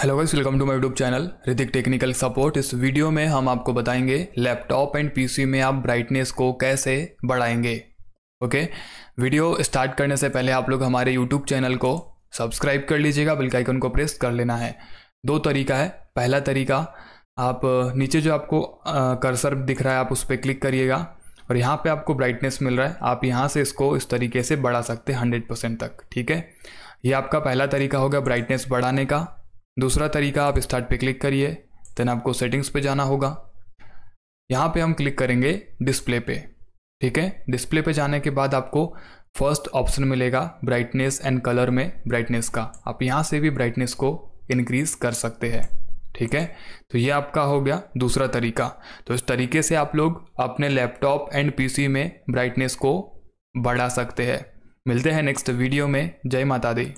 hello guys welcome to my YouTube channel Hritik technical support इस video में हम आपको बताएंगे लैपटॉप एंड पीसी में आप ब्राइटनेस को कैसे बढ़ाएंगे ओके वीडियो स्टार्ट करने से पहले आप लोग हमारे यूट्यूब चैनल को सब्सक्राइब कर लीजिएगा बेल आइकन को प्रेस कर लेना है दो तरीका है पहला तरीका आप नीचे जो आपको कर्सर दिख रहा है आप उस पर क्लिक करिएगा और यहाँ पर आपको ब्राइटनेस मिल रहा है आप यहाँ से इसको इस तरीके से बढ़ा सकते हैं हंड्रेड परसेंट तक ठीक है ये आपका पहला तरीका होगा ब्राइटनेस बढ़ाने का दूसरा तरीका आप स्टार्ट पे क्लिक करिए देन आपको सेटिंग्स पे जाना होगा यहाँ पे हम क्लिक करेंगे डिस्प्ले पे ठीक है डिस्प्ले पे जाने के बाद आपको फर्स्ट ऑप्शन मिलेगा ब्राइटनेस एंड कलर में ब्राइटनेस का आप यहाँ से भी ब्राइटनेस को इनक्रीज़ कर सकते हैं ठीक है तो ये आपका हो गया दूसरा तरीका तो इस तरीके से आप लोग अपने लैपटॉप एंड पीसी में ब्राइटनेस को बढ़ा सकते हैं मिलते हैं नेक्स्ट वीडियो में जय माता दी